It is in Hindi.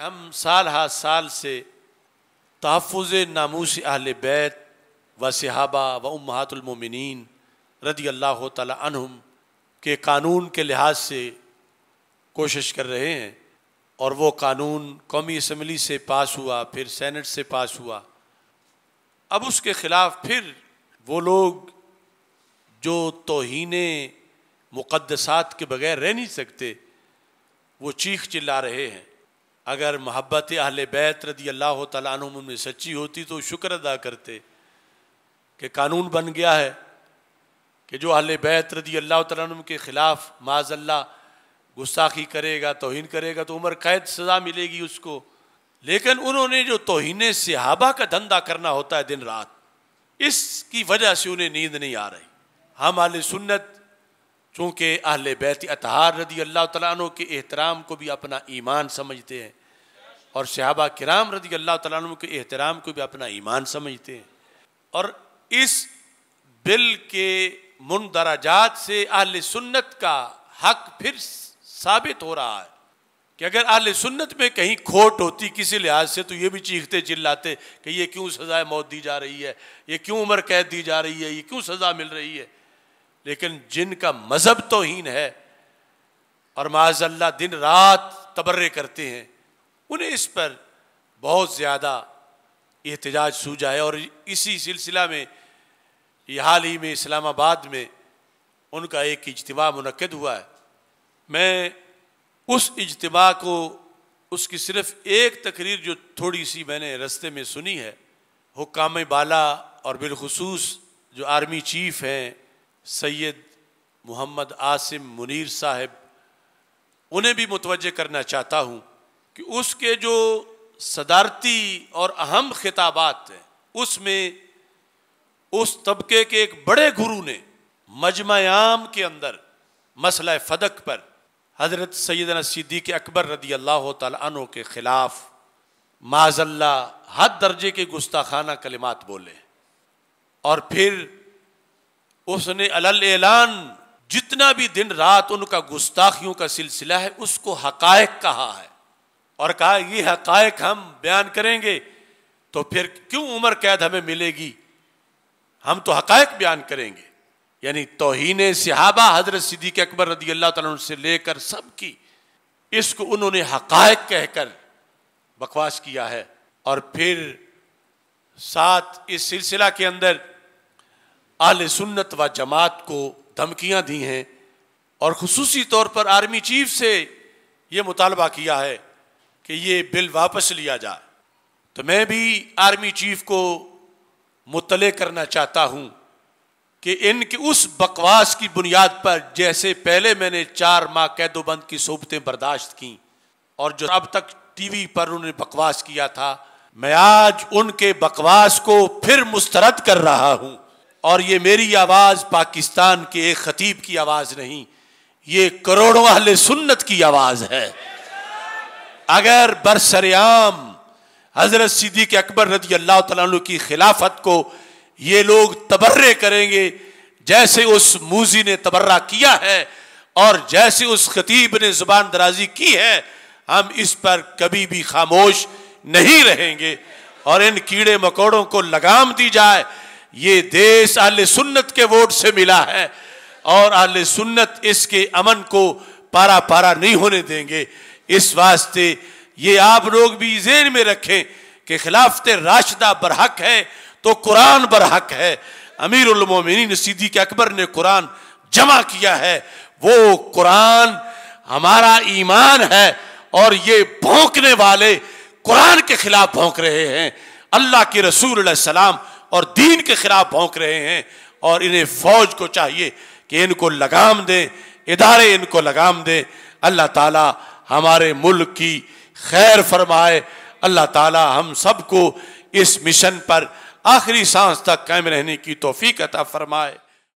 हम साल हा साल से तहफ़ नामूस अहल बैत व सिहाबा व उमहतुलमिन रदी अल्लाह तहम के कानून के लिहाज से कोशिश कर रहे हैं और वो कानून कौमी इसम्बली से पास हुआ फिर सैनट से पास हुआ अब उसके ख़िलाफ़ फिर वो लोग जो तोहन मुक़दसात के बग़ैर रह नहीं सकते वो चीख चिल्ला रहे हैं अगर मोहब्बत अहल बैत रदी अल्लाह तुम में सच्ची होती तो शुक्र अदा करते कि कानून बन गया है कि जो अहल बैत रदी अल्लाह तुम के ख़िलाफ़ माजल्ला गुस्ताखी करेगा तोहन करेगा तो उम्र कैद सज़ा मिलेगी उसको लेकिन उन्होंने जो तोहन हाबा का धंधा करना होता है दिन रात इसकी वजह से उन्हें नींद नहीं आ रही हम आल सुन्नत चूँकि अहल बैत अतहार रदी अल्लाह तु के एहतराम को भी अपना ईमान समझते हैं और शहाबा किराम रदी अल्लाह तुम के एहतराम को भी अपना ईमान समझते हैं और इस बिल के मुंदराजात से आल सुन्नत का हक फिर साबित हो रहा है कि अगर आल सुन्नत में कहीं खोट होती किसी लिहाज से तो ये भी चीखते चिल्लाते कि ये क्यों सज़ाए मौत दी जा रही है ये क्यों उम्र कैद दी जा रही है ये क्यों सज़ा मिल रही है लेकिन जिनका मज़हब तोहन है और माजल्ला दिन रात तबर्रे करते हैं उन्हें इस पर बहुत ज़्यादा एहतजाज सूझा है और इसी सिलसिला में हाल ही में इस्लामाबाद में उनका एक इजतवा मनद हुआ है मैं उस इजतवा को उसकी सिर्फ एक तकरीर जो थोड़ी सी मैंने रस्ते में सुनी है हुकाम बाला और बिलखसूस जो आर्मी चीफ हैं सैयद मोहम्मद आसिम मुनीर साहब उन्हें भी मुतवजह करना चाहता हूँ कि उसके जो सदारती और अहम खिताबात हैं उसमें उस तबके के एक बड़े गुरु ने मजमायाम के अंदर मसला फदक पर हज़रत सैदना सिद्दीक अकबर रदी अल्लाह तनों के ख़िलाफ़ माजल्ला हद दर्जे के गुस्ताखाना कलिमात बोले और फिर उसने अल ऐलान जितना भी दिन रात उनका गुस्ताखियों का सिलसिला है उसको हकायक कहा है और कहा ये हकायक हम बयान करेंगे तो फिर क्यों उम्र कैद हमें मिलेगी हम तो हकायक बयान करेंगे यानी तोहन सिहाबा हजरत सिद्दीक अकबर रदी अल्लाह तुम से लेकर सब की इसको उन्होंने हकायक कहकर बकवास किया है और फिर साथ इस सिलसिला के अंदर आल सुन्नत व जमात को धमकियां दी हैं और खसूसी तौर पर आर्मी चीफ से ये मुतालबा किया है कि ये बिल वापस लिया जाए तो मैं भी आर्मी चीफ को मुतले करना चाहता हूँ कि इनके उस बकवास की बुनियाद पर जैसे पहले मैंने चार माह कैदोबंद की सोबतें बर्दाश्त की और जो अब तक टीवी पर उन्होंने बकवास किया था मैं आज उनके बकवास को फिर मुस्तरद कर रहा हूँ और ये मेरी आवाज़ पाकिस्तान के एक खतीब की आवाज़ नहीं ये करोड़ों सुन्नत की आवाज़ है अगर बरसरेआम हजरत सिद्दीक अकबर रजी अल्लाह तु की खिलाफत को ये लोग तबर्रे करेंगे जैसे उस मूजी ने तबर्रा किया है और जैसे उस खतीब ने जुबान दराजी की है हम इस पर कभी भी खामोश नहीं रहेंगे और इन कीड़े मकोड़ों को लगाम दी जाए ये देश आले सुन्नत के वोट से मिला है और आले सुन्नत इसके अमन को पारा पारा नहीं होने देंगे इस वास्ते ये आप लोग भी जेन में रखें कि खिलाफत राशदा बरहक है तो कुरान बरहक है अमीर उलमोमिन सिद्दीक अकबर ने कुरान जमा किया है वो कुरान हमारा ईमान है और ये भोंकने वाले कुरान के खिलाफ भोंक रहे हैं अल्लाह के रसूल सलाम और दीन के खिलाफ भोंक रहे हैं और इन्हें फौज को चाहिए कि इनको लगाम दें इदारे इनको लगाम दें अल्लाह ताला हमारे मुल्क की खैर फरमाए अल्लाह ताला हम सबको इस मिशन पर आखिरी सांस तक कायम रहने की तोफ़ी अता फरमाए